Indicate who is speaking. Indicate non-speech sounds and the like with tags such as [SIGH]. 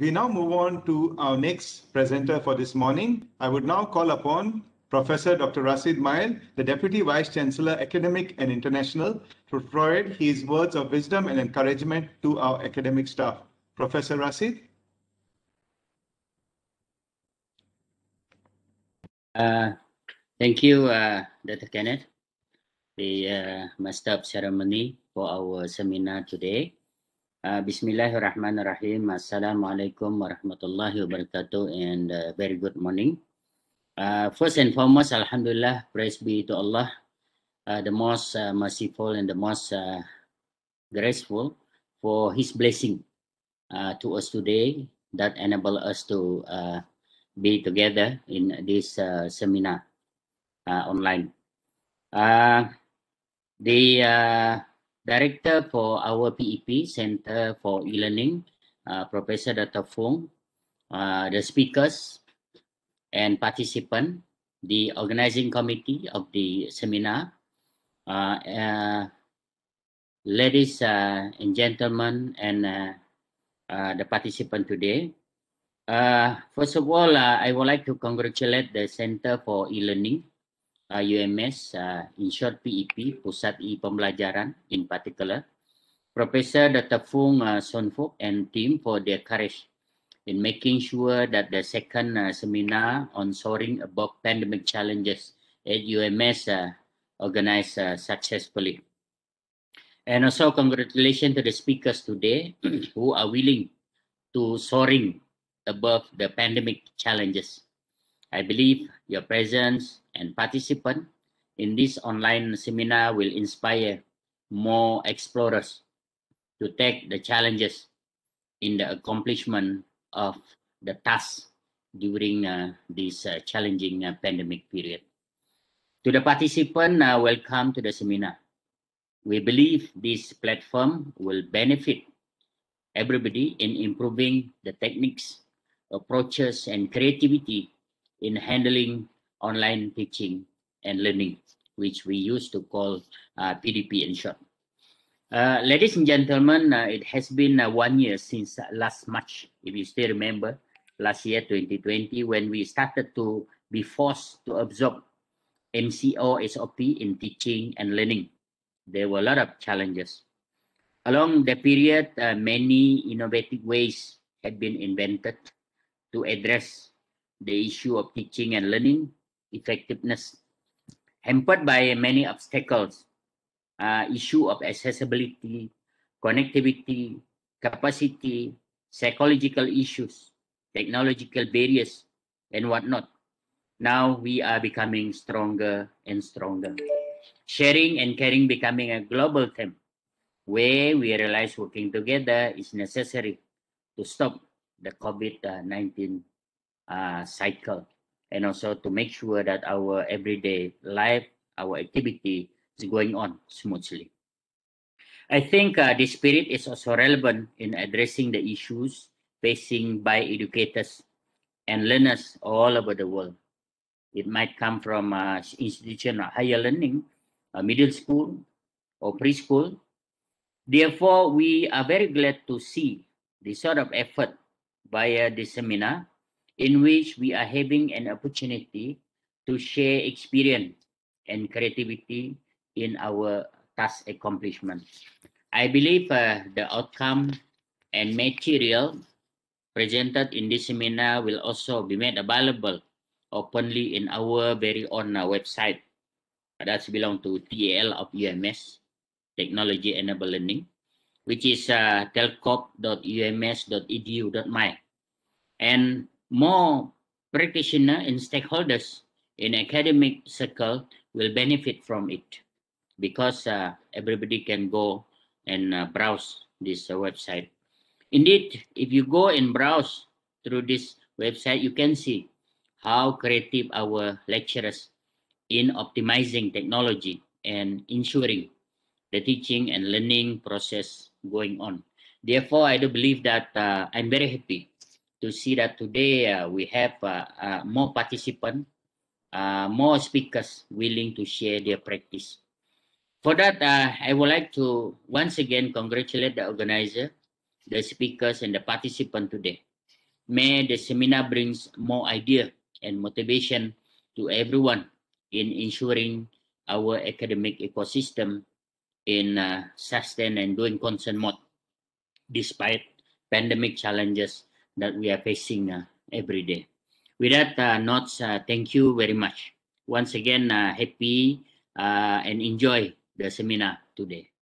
Speaker 1: We now move on to our next presenter for this morning. I would now call upon Professor Dr. Rasid Mail, the Deputy Vice Chancellor, Academic and International, to provide his words of wisdom and encouragement to our academic staff. Professor Rasid. Uh, thank you, uh, Dr. Kenneth, the uh, Master of Ceremony for our seminar today. Uh, Bismillahirrahmanirrahim. Assalamualaikum warahmatullahi wabarakatuh and uh, very good morning. Uh, first and foremost, Alhamdulillah, praise be to Allah, uh, the most uh, merciful and the most uh, graceful for His blessing to us today that enable us to be together in this seminar online. the Director for our PEP Center for E-Learning, uh, Professor Dr. Fung, uh, the speakers and participant, the organizing committee of the seminar, uh, uh ladies uh, and gentlemen, and uh, the participant today. first of all, I would like to congratulate the Center for E-Learning uh, UMS uh, in short PEP e Pusat E Pembelajaran in particular Professor Dr. Fung uh, Son Fuk and team for their courage in making sure that the second uh, seminar on soaring above pandemic challenges at UMS uh, organized uh, successfully. And also congratulations to the speakers today [CLEARS THROAT] who are willing to soaring above the pandemic challenges. I believe your presence and participants in this online seminar will inspire more explorers to take the challenges in the accomplishment of the tasks during uh, this uh, challenging uh, pandemic period. To the participants, uh, welcome to the seminar. We believe this platform will benefit everybody in improving the techniques, approaches, and creativity in handling online teaching and learning, which we used to call uh, PDP in short. Uh, ladies and gentlemen, uh, it has been uh, one year since uh, last March, if you still remember, last year 2020, when we started to be forced to absorb MCO SOP in teaching and learning. There were a lot of challenges. Along the period, uh, many innovative ways had been invented to address the issue of teaching and learning effectiveness, hampered by many obstacles, uh, issue of accessibility, connectivity, capacity, psychological issues, technological barriers, and whatnot. Now we are becoming stronger and stronger. Sharing and caring becoming a global term, where we realize working together is necessary to stop the COVID-19 uh, cycle and also to make sure that our everyday life, our activity is going on smoothly. I think uh, this spirit is also relevant in addressing the issues facing by educators and learners all over the world. It might come from uh, institution of higher learning, a middle school, or preschool. Therefore, we are very glad to see this sort of effort via this seminar in which we are having an opportunity to share experience and creativity in our task accomplishment. I believe uh, the outcome and material presented in this seminar will also be made available openly in our very own uh, website that belongs to TAL of UMS, Technology Enable Learning, which is uh, And more practitioner and stakeholders in academic circle will benefit from it because uh, everybody can go and uh, browse this uh, website. Indeed, if you go and browse through this website, you can see how creative our lecturers in optimizing technology and ensuring the teaching and learning process going on. Therefore, I do believe that uh, I'm very happy to see that today uh, we have uh, uh, more participants, uh, more speakers willing to share their practice. For that, I would like to once again congratulate the organizer, the speakers, and the participants today. May the seminar brings more idea and motivation to everyone in ensuring our academic ecosystem in uh, sustain and doing concern mode despite pandemic challenges that we are facing uh, every day. With that, uh, notes, uh, thank you very much. Once again, uh, happy and enjoy the seminar today.